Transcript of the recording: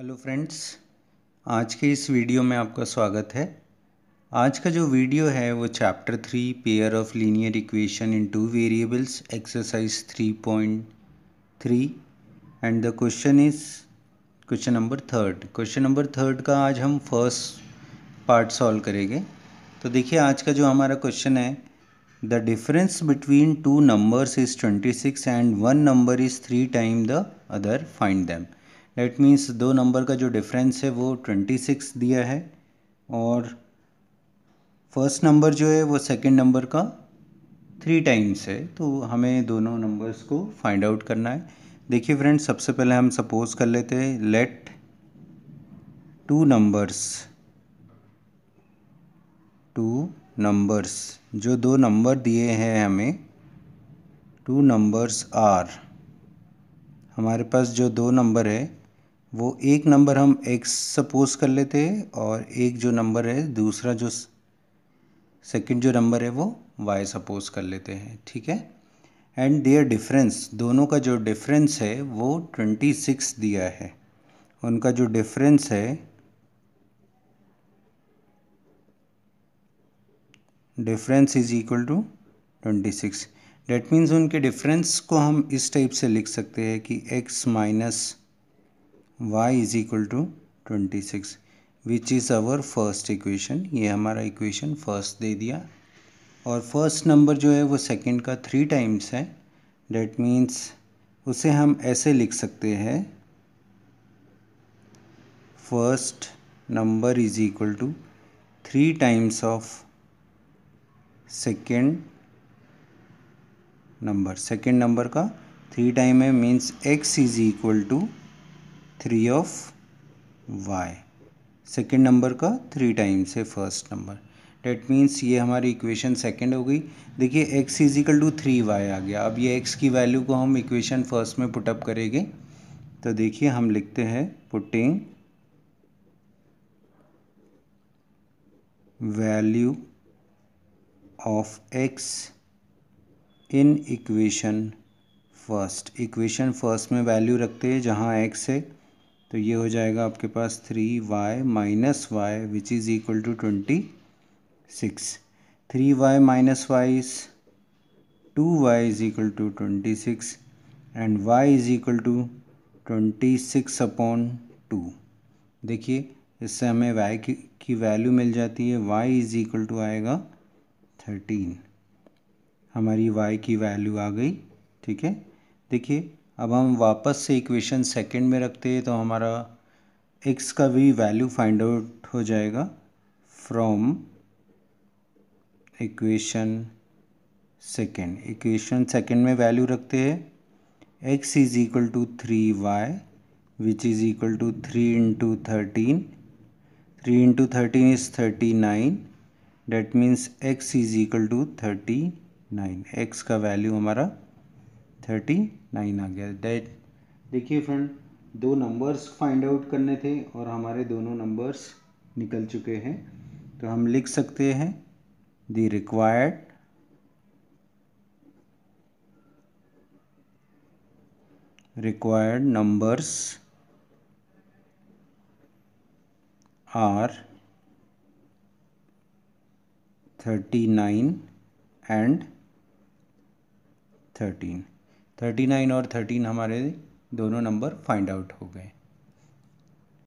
hello friends आज के इस वीडियो में आपका स्वागत है आज का जो वीडियो है वो chapter three pair of linear equation in two variables exercise three point three and the question is question number third question number third का आज हम फर्स्ट पार्ट सॉल्व करेंगे तो देखिए आज का जो हमारा क्वेश्चन है the difference between two numbers is twenty six and one number is three time the other find them that means दो नंबर का जो डिफरेंस है वो ट्वेंटी सिक्स दिया है और फर्स्ट नंबर जो है वो सेकंड नंबर का थ्री टाइम्स है तो हमें दोनों नंबर्स को फाइंड आउट करना है देखिए फ्रेंड्स सबसे पहले हम सपोज कर लेते हैं let two numbers two numbers जो दो नंबर दिए हैं हमें टू नंबर्स आर हमारे पास जो दो नंबर है वो एक नंबर हम एक्स सपोज कर लेते हैं और एक जो नंबर है दूसरा जो सेकंड जो नंबर है वो वाई सपोज कर लेते हैं ठीक है एंड देयर डिफरेंस दोनों का जो डिफरेंस है वो ट्वेंटी सिक्स दिया है उनका जो डिफरेंस है difference is equal to twenty six that means उनके डिफरेंस को हम इस टाइप से लिख सकते हैं कि X minus y is equal to twenty six which is our first equation ये हमारा इक्वेशन फर्स्ट दे दिया और फर्स्ट नंबर जो है वो सेकेंड का थ्री टाइम्स है डेट मीन्स उसे हम ऐसे लिख सकते हैं first number is equal to three times of second number second number का थ्री टाइम है means X is equal to three of Y second number का थ्री टाइम्स है फर्स्ट नंबर डेट मीन्स ये हमारी इक्वेशन सेकेंड हो गई देखिए X is equal to three Y आ गया अब ये एक्स की वैल्यू को हम इक्वेशन फर्स्ट में पुटअप करेंगे तो देखिए हम लिखते हैं putting value of X in equation first equation first में वैल्यू रखते हैं जहाँ एक्स है तो ये हो जाएगा आपके पास three Y minus Y which is equal to twenty six three Y minus Y is two Y is equal to twenty six and Y is equal to twenty six upon two देखिए इससे हमें Y की, की value मिल जाती है Y is equal to आएगा thirteen हमारी वाई की वैल्यू आ गई ठीक है देखिए अब हम वापस से इक्वेशन सेकंड में रखते हैं तो हमारा एक्स का भी वैल्यू फाइंड आउट हो जाएगा from equation second equation second में वैल्यू रखते हैं X is equal to three Y which is equal to three into thirteen three into thirteen is thirty nine that means X is equal to thirty nine X का value हमारा thirty nine आ गया that देखिए friend दो numbers find out करने थे और हमारे दोनों नंबर्स निकल चुके हैं तो हम लिख सकते हैं the required required numbers are thirty nine and thirteen thirty nine और थर्टीन हमारे दोनों नंबर फाइंड आउट हो गए